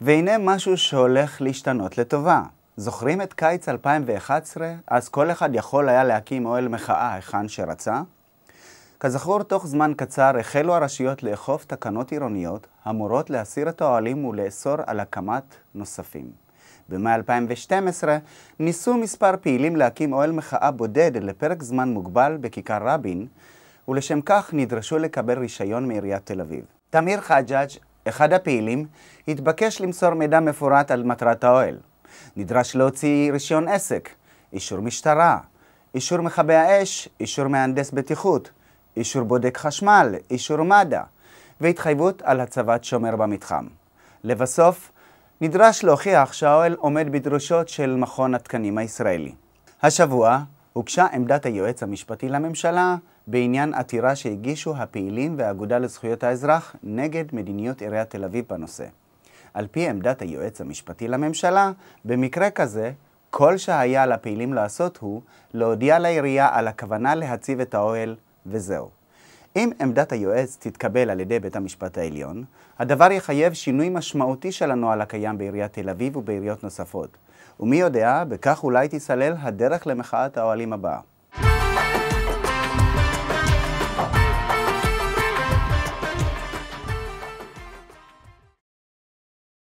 והנה משהו שהולך להשתנות לטובה. זוכרים את קיץ 2011? אז כל אחד יכול היה להקים אוהל מחאה היכן שרצה? כזכור, תוך זמן קצר החלו הרשויות לאכוף תקנות עירוניות המורות להסיר את האוהלים ולאסור על הקמת נוספים. במאי 2012 ניסו מספר פעילים להקים אוהל מחאה בודד לפרק זמן מוגבל בכיכר רבין, ולשם כך נדרשו לקבל רישיון מעיריית תל אביב. תמיר חג'אג' אחד הפעילים התבקש למסור מידע מפורט על מטרת האוהל. נדרש להוציא רישיון עסק, אישור משטרה, אישור מכבי האש, אישור מהנדס בטיחות, אישור בודק חשמל, אישור מד"א, והתחייבות על הצבת שומר במתחם. לבסוף, נדרש להוכיח שהאוהל עומד בדרושות של מכון התקנים הישראלי. השבוע הוגשה עמדת היועץ המשפטי לממשלה בעניין עתירה שהגישו הפעילים והאגודה לזכויות האזרח נגד מדיניות עיריית תל אביב בנושא. על פי עמדת היועץ המשפטי לממשלה, במקרה כזה, כל שהיה לפעילים לעשות הוא להודיע לעירייה על הכוונה להציב את האוהל, וזהו. אם עמדת היועץ תתקבל על ידי בית המשפט העליון, הדבר יחייב שינוי משמעותי של הנוהל הקיים בעיריית תל אביב ובעיריות נוספות. ומי יודע, בכך אולי תיסלל הדרך למחאת האוהלים הבאה.